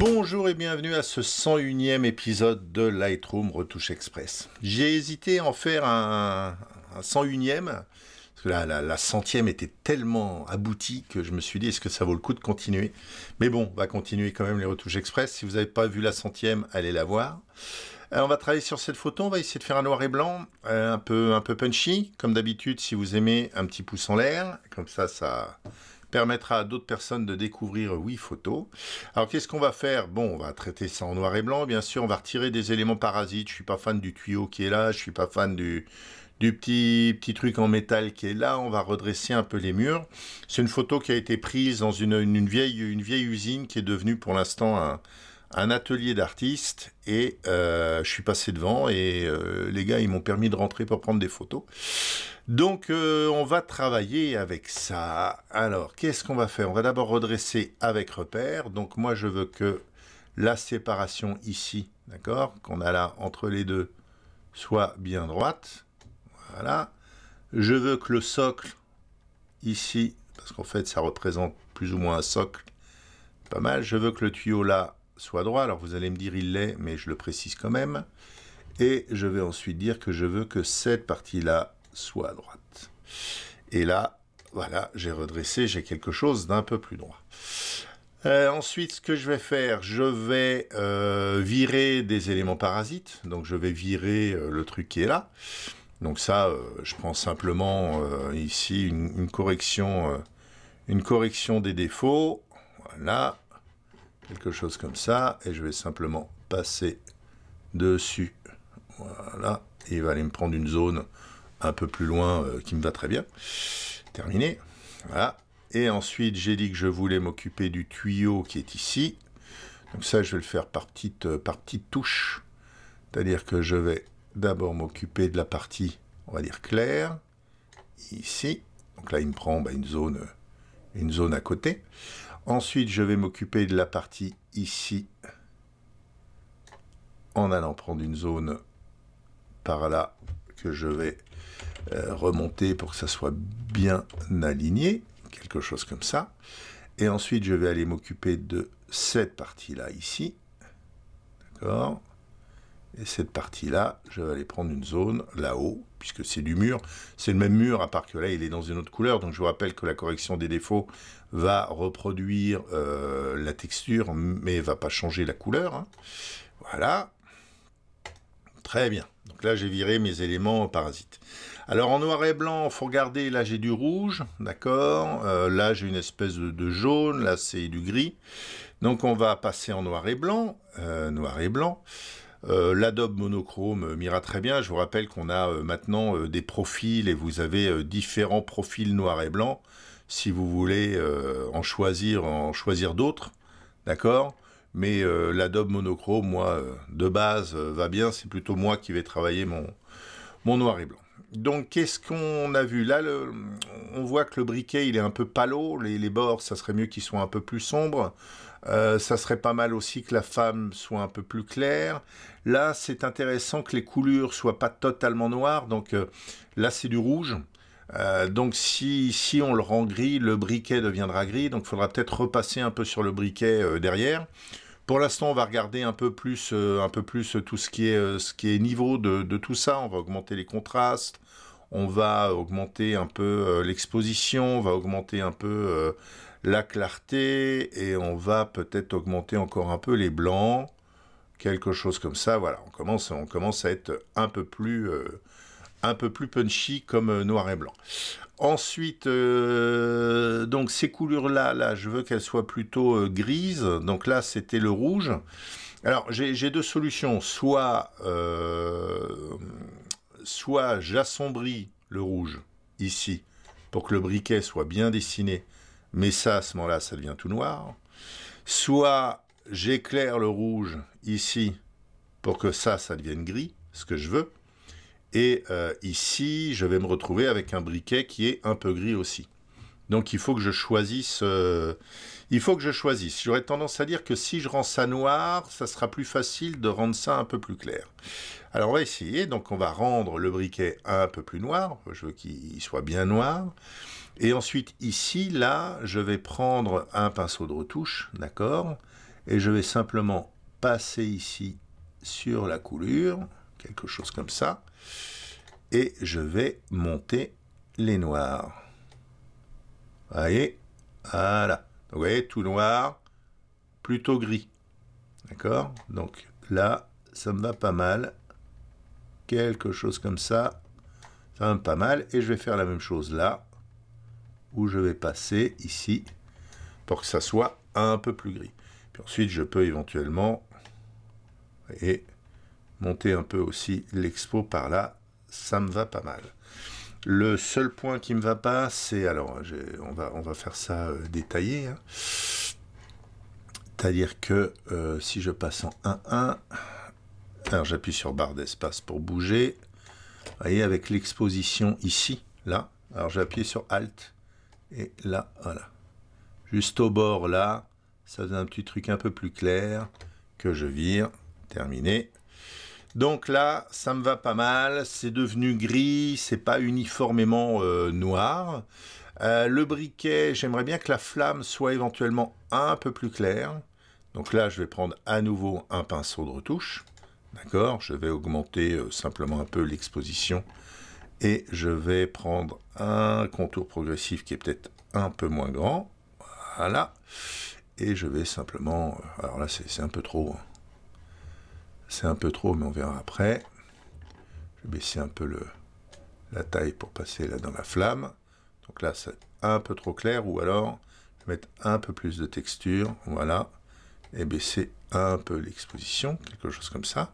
Bonjour et bienvenue à ce 101e épisode de Lightroom Retouche Express. J'ai hésité à en faire un, 101e, parce que la, centième était tellement aboutie que je me suis dit est-ce que ça vaut le coup de continuer Mais bon, on va continuer quand même les retouches express. Si vous n'avez pas vu la centième, allez la voir. Euh, on va travailler sur cette photo, on va essayer de faire un noir et blanc, euh, un peu, un peu punchy, comme d'habitude si vous aimez un petit pouce en l'air, comme ça ça permettra à d'autres personnes de découvrir oui, photo. Alors qu'est-ce qu'on va faire Bon, on va traiter ça en noir et blanc, bien sûr, on va retirer des éléments parasites, je suis pas fan du tuyau qui est là, je suis pas fan du, du petit, petit truc en métal qui est là, on va redresser un peu les murs. C'est une photo qui a été prise dans une, vieille, une vieille usine qui est devenue pour l'instant un un atelier d'artistes et euh, je suis passé devant et euh, les gars ils m'ont permis de rentrer pour prendre des photos. Donc euh, on va travailler avec ça. Alors qu'est-ce qu'on va faire On va d'abord redresser avec repère. Donc moi je veux que la séparation ici, d'accord, qu'on a là entre les deux, soit bien droite. Voilà. Je veux que le socle ici, parce qu'en fait ça représente plus ou moins un socle, pas mal. Je veux que le tuyau là soit droit. Alors vous allez me dire il l'est, mais je le précise quand même. Et je vais ensuite dire que je veux que cette partie-là soit à droite. Et là, voilà, j'ai redressé, j'ai quelque chose d'un peu plus droit. Euh, ensuite, ce que je vais faire, je vais euh, virer des éléments parasites. Donc je vais virer euh, le truc qui est là. Donc ça, je prends simplement ici une, une correction, une correction des défauts. Voilà, quelque chose comme ça, et je vais simplement passer dessus. Voilà, et il va aller me prendre une zone un peu plus loin euh, qui me va très bien. Terminé. Voilà. Et ensuite, j'ai dit que je voulais m'occuper du tuyau qui est ici. Donc ça, je vais le faire par petite, euh, touche. C'est-à-dire que je vais d'abord m'occuper de la partie, on va dire, claire. Ici. Donc là, il me prend bah, une, zone, euh, une zone à côté. Ensuite, je vais m'occuper de la partie ici, en allant prendre une zone par là que je vais euh, remonter pour que ça soit bien aligné, quelque chose comme ça. Et ensuite, je vais aller m'occuper de cette partie-là ici. D'accord et cette partie-là, je vais aller prendre une zone là-haut, puisque c'est du mur. C'est le même mur, à part que là, il est dans une autre couleur. Donc je vous rappelle que la correction des défauts va reproduire euh, la texture, mais va pas changer la couleur. Hein. Voilà. Très bien. Donc là, j'ai viré mes éléments parasites. Alors en noir et blanc, faut regarder, là j'ai du rouge, d'accord euh, Là j'ai une espèce de, jaune, là c'est du gris. Donc on va passer en noir et blanc, euh, noir et blanc. Euh, L'Adobe monochrome euh, m'ira très bien. Je vous rappelle qu'on a euh, maintenant des profils et vous avez différents profils noir et blanc si vous voulez en choisir, en choisir d'autres. D'accord mais l'Adobe monochrome, moi, de base, va bien. C'est plutôt moi qui vais travailler mon, mon noir et blanc. Donc, qu'est-ce qu'on a vu Là, on voit que le briquet, il est un peu pâle, Les, bords, ça serait mieux qu'ils soient un peu plus sombres. Euh, ça serait pas mal aussi que la femme soit un peu plus claire. Là, c'est intéressant que les coulures soient pas totalement noires. Donc, euh, là, c'est du rouge. Euh, donc si, si, on le rend gris, le briquet deviendra gris, donc il faudra peut-être repasser un peu sur le briquet derrière. Pour l'instant, on va regarder un peu plus, euh, un peu plus euh, tout ce qui est, euh, niveau de, tout ça. On va augmenter les contrastes, on va augmenter un peu l'exposition, on va augmenter un peu la clarté et on va peut-être augmenter encore un peu les blancs, quelque chose comme ça. Voilà, on commence, on commence à être un peu plus, un peu plus punchy comme euh, noir et blanc. Ensuite, euh, donc ces couleurs-là, là, je veux qu'elles soient plutôt euh, grises. Donc là, c'était le rouge. Alors, j'ai deux solutions. Soit, soit j'assombris le rouge ici pour que le briquet soit bien dessiné. Mais ça, à ce moment-là, ça devient tout noir. Soit j'éclaire le rouge ici pour que ça, ça devienne gris, ce que je veux. Et euh, ici, je vais me retrouver avec un briquet qui est un peu gris aussi. Donc il faut que je choisisse. Euh, il faut que je choisisse. J'aurais tendance à dire que si je rends ça noir, ça sera plus facile de rendre ça un peu plus clair. Alors on va essayer. Donc on va rendre le briquet un peu plus noir. Je veux qu'il soit bien noir. Et ensuite ici, là, je vais prendre un pinceau de retouche, d'accord, et je vais simplement passer ici sur la coulure quelque chose comme ça. Et je vais monter les noirs. Vous voyez Voilà. Donc, vous voyez, tout noir, plutôt gris. D'accord Donc là, ça me va pas mal. Quelque chose comme ça, ça me va pas mal. Et je vais faire la même chose là, où je vais passer ici, pour que ça soit un peu plus gris. Puis ensuite, je peux éventuellement... Vous voyez monter un peu aussi l'expo par là, ça me va pas mal. Le seul point qui me va pas, c'est alors on va on va faire ça euh, détaillé. Hein. C'est-à-dire que euh, si je passe en 1-1, alors j'appuie sur barre d'espace pour bouger. Vous voyez avec l'exposition ici, là. Alors j'appuie sur Alt et là, voilà. Juste au bord là, ça donne un petit truc un peu plus clair que je vire. Terminé. Donc là, ça me va pas mal. C'est devenu gris, c'est pas uniformément euh, noir. Euh, le briquet, j'aimerais bien que la flamme soit éventuellement un peu plus claire. Donc là, je vais prendre à nouveau un pinceau de retouche. D'accord Je vais augmenter euh, simplement un peu l'exposition. Et je vais prendre un contour progressif qui est peut-être un peu moins grand. Voilà. Et je vais simplement... Alors là, c'est un peu trop. Hein. C'est un peu trop, mais on verra après. Je vais baisser un peu la taille pour passer là dans la flamme. Donc là, c'est un peu trop clair, ou alors je vais mettre un peu plus de texture, voilà, et baisser un peu l'exposition, quelque chose comme ça.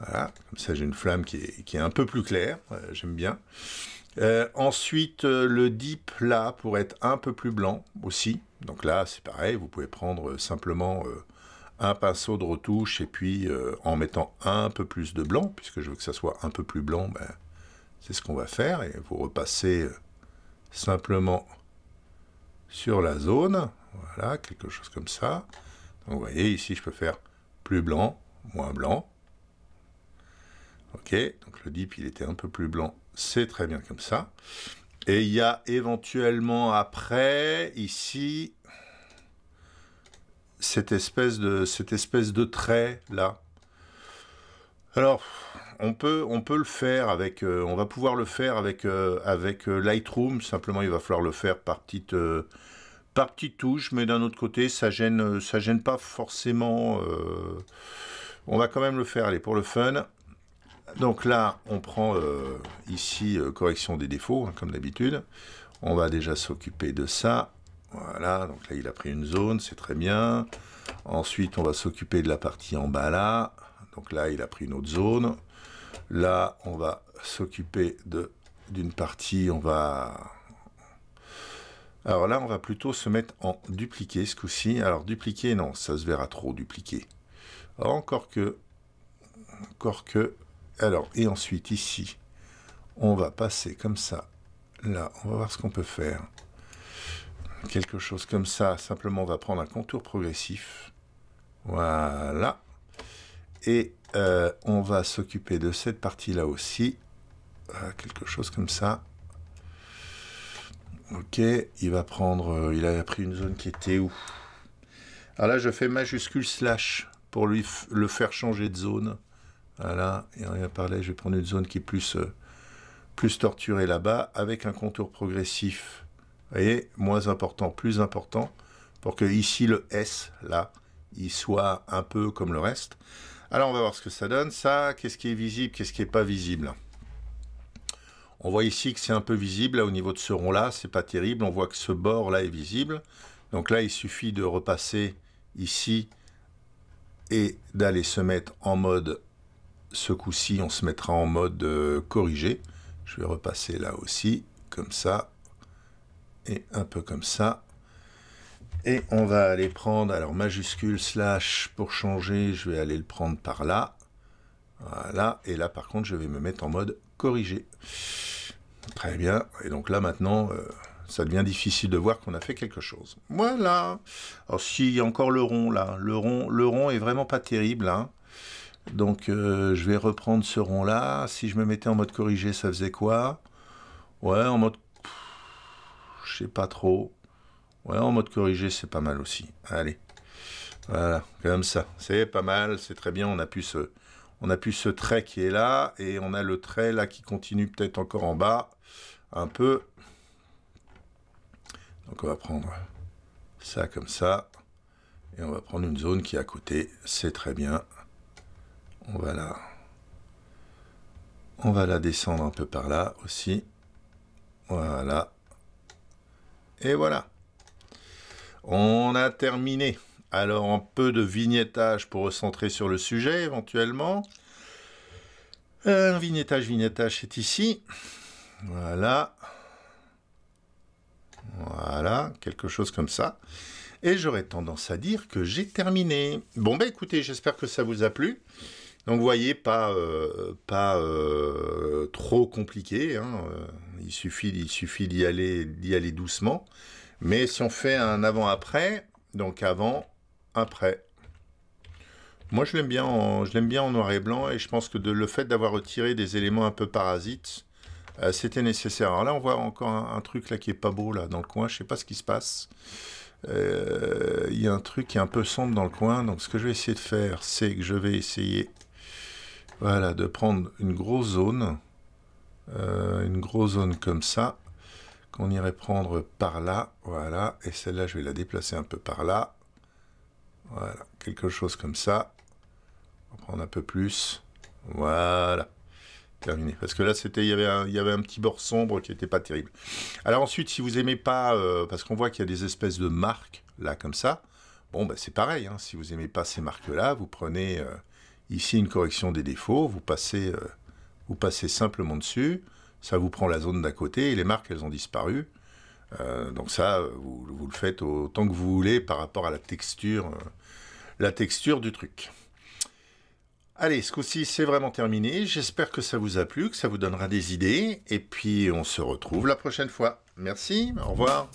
Voilà, comme ça j'ai une flamme qui est, un peu plus claire, j'aime bien. Euh, ensuite, euh, le dip là pour être un peu plus blanc aussi. Donc là, c'est pareil, vous pouvez prendre euh, simplement un pinceau de retouche et puis euh, en mettant un peu plus de blanc, puisque je veux que ça soit un peu plus blanc, ben, c'est ce qu'on va faire. Et vous repassez euh, simplement sur la zone, voilà, quelque chose comme ça. Donc vous voyez, ici je peux faire plus blanc, moins blanc. Ok, donc le dip il était un peu plus blanc, c'est très bien comme ça. Et il y a éventuellement après, ici, cette espèce de, cette espèce de trait là. Alors, on peut, on peut le faire avec, euh, on va pouvoir le faire avec, euh, avec euh, Lightroom. Simplement, il va falloir le faire par petite, touche. Mais d'un autre côté, ça gêne, ça gêne pas forcément. on va quand même le faire. Allez, pour le fun. Donc là, on prend ici correction des défauts, hein, comme d'habitude. On va déjà s'occuper de ça. Voilà, donc là, il a pris une zone, c'est très bien. Ensuite, on va s'occuper de la partie en bas là. Donc là, il a pris une autre zone. Là, on va s'occuper d'une partie, on va... Alors là, on va plutôt se mettre en dupliqué ce coup-ci. Alors dupliqué, non, ça se verra trop dupliqué. Encore que... Encore que... Alors, et ensuite ici, on va passer comme ça. Là, on va voir ce qu'on peut faire quelque chose comme ça. Simplement, on va prendre un contour progressif. Voilà. Et euh, on va s'occuper de cette partie-là aussi. Euh, quelque chose comme ça. Ok, il va prendre... Euh, il a pris une zone qui était où Alors ah là, je fais majuscule slash pour lui le faire changer de zone. Voilà, et on parlé, je vais prendre une zone qui est plus, plus torturée là-bas, avec un contour progressif voyez, moins important, plus important, pour que ici le S, là, il soit un peu comme le reste. Alors on va voir ce que ça donne. Ça, qu'est-ce qui est visible, qu'est-ce qui n'est pas visible On voit ici que c'est un peu visible, là, au niveau de ce rond-là, c'est pas terrible. On voit que ce bord-là est visible. Donc là, il suffit de repasser ici et d'aller se mettre en mode, ce coup-ci, on se mettra en mode euh, corrigé. Je vais repasser là aussi, comme ça, et un peu comme ça. Et on va aller prendre, alors majuscule slash pour changer, je vais aller le prendre par là. Voilà, et là par contre je vais me mettre en mode corrigé. Très bien, et donc là maintenant, euh, ça devient difficile de voir qu'on a fait quelque chose. Voilà Alors s'il y a encore le rond là, le rond, le rond est vraiment pas terrible. Hein. Donc euh, je vais reprendre ce rond là, si je me mettais en mode corrigé ça faisait quoi Ouais, en mode je sais pas trop. Ouais, en mode corrigé, c'est pas mal aussi. Allez, voilà, comme ça. C'est pas mal, c'est très bien. On a pu ce, on ce trait qui est là, et on a le trait là qui continue peut-être encore en bas, un peu. Donc on va prendre ça comme ça, et on va prendre une zone qui est à côté. C'est très bien. On va là. On va la descendre un peu par là aussi. Voilà. Et voilà. On a terminé. Alors un peu de vignettage pour recentrer sur le sujet éventuellement. Un vignettage, vignettage, c'est ici. Voilà. Voilà, quelque chose comme ça. Et j'aurais tendance à dire que j'ai terminé. Bon, bah écoutez, j'espère que ça vous a plu. Donc vous voyez, pas, euh, pas euh, trop compliqué, hein, euh, il suffit, il suffit d'y aller, aller doucement. Mais si on fait un avant-après, donc avant, après. Moi je l'aime bien, en, je l'aime bien en noir et blanc et je pense que le fait d'avoir retiré des éléments un peu parasites, c'était nécessaire. Alors là on voit encore un, truc là qui est pas beau là dans le coin, je ne sais pas ce qui se passe. Il y a un truc qui est un peu sombre dans le coin, donc ce que je vais essayer de faire, c'est que je vais essayer voilà, de prendre une grosse zone, euh, une grosse zone comme ça, qu'on irait prendre par là, voilà, et celle-là, je vais la déplacer un peu par là, voilà, quelque chose comme ça, on va prendre un peu plus, voilà, terminé, parce que là, c'était, il y avait un, petit bord sombre qui n'était pas terrible. Alors ensuite, si vous aimez pas, euh, parce qu'on voit qu'il y a des espèces de marques, là, comme ça, bon, bah, c'est pareil, hein. si vous aimez pas ces marques-là, vous prenez... Euh, Ici, une correction des défauts, vous passez, euh, passez simplement dessus, ça vous prend la zone d'à côté, et les marques, elles ont disparu. Euh, donc ça, euh, vous, le faites autant que vous voulez par rapport à la texture, la texture du truc. Allez, ce coup-ci, c'est vraiment terminé. J'espère que ça vous a plu, que ça vous donnera des idées. Et puis, on se retrouve la prochaine fois. Merci, au revoir.